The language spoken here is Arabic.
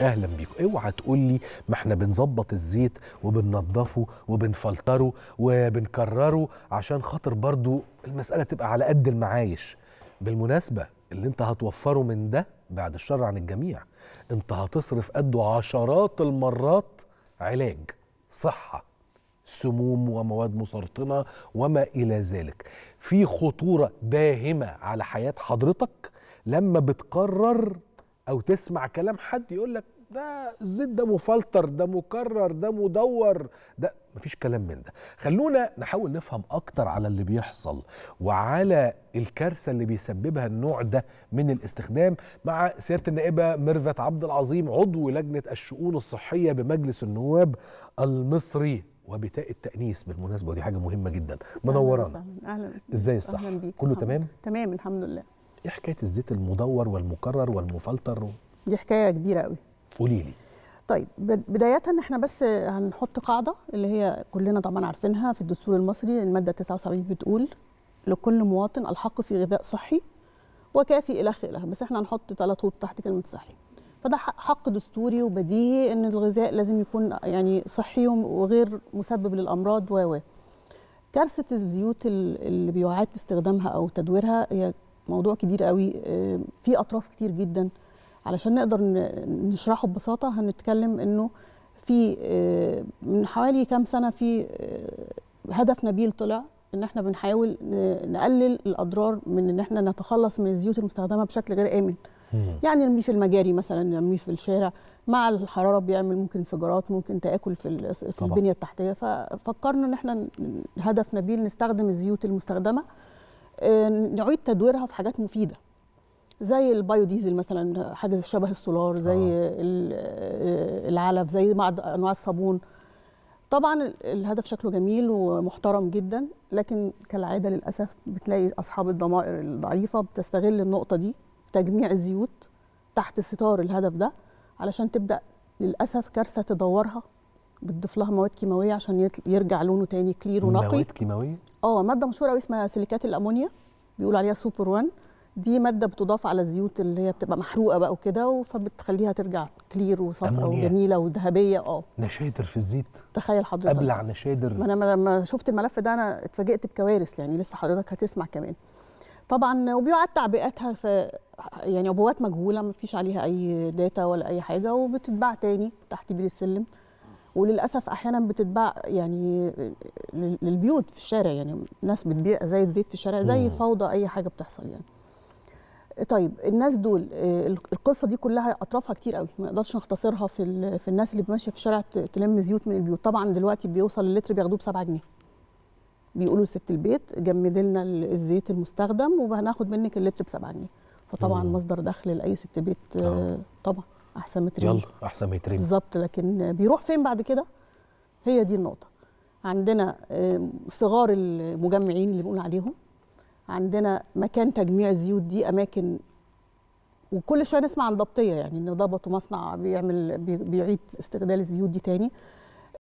اهلا بيكم اوعى تقول لي ما احنا بنظبط الزيت وبننضفه وبنفلتره وبنكرره عشان خاطر برضو المساله تبقى على قد المعايش بالمناسبه اللي انت هتوفره من ده بعد الشر عن الجميع انت هتصرف قده عشرات المرات علاج صحه سموم ومواد مسرطنه وما الى ذلك في خطوره داهمه على حياه حضرتك لما بتقرر او تسمع كلام حد يقول لك ده الزيت ده مفلتر ده مكرر ده مدور ده مفيش كلام من ده خلونا نحاول نفهم اكتر على اللي بيحصل وعلى الكارثه اللي بيسببها النوع ده من الاستخدام مع سياده النائبه ميرفت عبد العظيم عضو لجنه الشؤون الصحيه بمجلس النواب المصري وبتاء التأنيس بالمناسبة ودي حاجة مهمة جدا منورانا أهلا ازاي الصح كله تمام تمام الحمد لله ايه حكايه الزيت المدور والمكرر والمفلتر دي حكايه كبيره قوي قولي لي طيب بداية احنا بس هنحط قاعدة اللي هي كلنا طبعا عارفينها في الدستور المصري المادة 79 بتقول لكل مواطن الحق في غذاء صحي وكافي إلى اخره بس احنا هنحط ثلاث خطوط تحت كلمة صحي فده حق دستوري وبديهي ان الغذاء لازم يكون يعني صحي وغير مسبب للامراض و كارثه الزيوت اللي بيعاد استخدامها او تدويرها هي موضوع كبير قوي آه، في اطراف كتير جدا علشان نقدر نشرحه ببساطه هنتكلم انه في آه، من حوالي كام سنه في آه، هدف نبيل طلع ان احنا بنحاول نقلل الاضرار من ان احنا نتخلص من الزيوت المستخدمه بشكل غير امن يعني نرميه في المجاري مثلا نرميه في الشارع مع الحراره بيعمل ممكن انفجارات ممكن تاكل في في البنيه التحتيه ففكرنا ان احنا هدف نبيل نستخدم الزيوت المستخدمه آه، نعيد تدويرها في حاجات مفيده زي ديزل مثلا حاجه شبه السولار زي آه. آه. العلف زي بعض انواع الصابون طبعا الهدف شكله جميل ومحترم جدا لكن كالعاده للاسف بتلاقي اصحاب الضمائر الضعيفه بتستغل النقطه دي تجميع الزيوت تحت ستار الهدف ده علشان تبدا للاسف كارثه تدورها بتضيف لها مواد كيماويه عشان يرجع لونه تاني كلير ونقي مواد كيماويه اه ماده مشهوره قوي اسمها سيليكات الامونيا بيقول عليها سوبر 1 دي ماده بتضاف على الزيوت اللي هي بتبقى محروقه بقى وكده فبتخليها ترجع كلير وصفراء وجميله وذهبيه اه نشادر في الزيت تخيل حضرتك ابلع نشادر ما انا لما شفت الملف ده انا اتفاجئت بكوارث يعني لسه حضرتك هتسمع كمان طبعا وبيقعد تعبئتها في يعني عبوات مجهوله ما فيش عليها اي داتا ولا اي حاجه وبتتباع تاني تحت بير السلم وللاسف احيانا بتتباع يعني للبيوت في الشارع يعني ناس بتبيع زي الزيت في الشارع زي فوضى اي حاجه بتحصل يعني طيب الناس دول آه، القصه دي كلها اطرافها كتير قوي ما نقدرش نختصرها في في الناس اللي ماشيه في الشارع تلم زيوت من البيوت طبعا دلوقتي بيوصل اللتر بياخدوه ب 7 جنيه بيقولوا ست البيت جمدي لنا الزيت المستخدم وهناخد منك اللتر ب 7 جنيه فطبعا مصدر دخل لاي ست بيت آه، آه. طبعا احسن مترين يلا احسن مترين بالظبط لكن بيروح فين بعد كده هي دي النقطه عندنا صغار المجمعين اللي بنقول عليهم عندنا مكان تجميع الزيوت دي اماكن وكل شويه نسمع عن ضبطيه يعني ان ضبطوا مصنع بيعمل بيعيد استغلال الزيوت دي تاني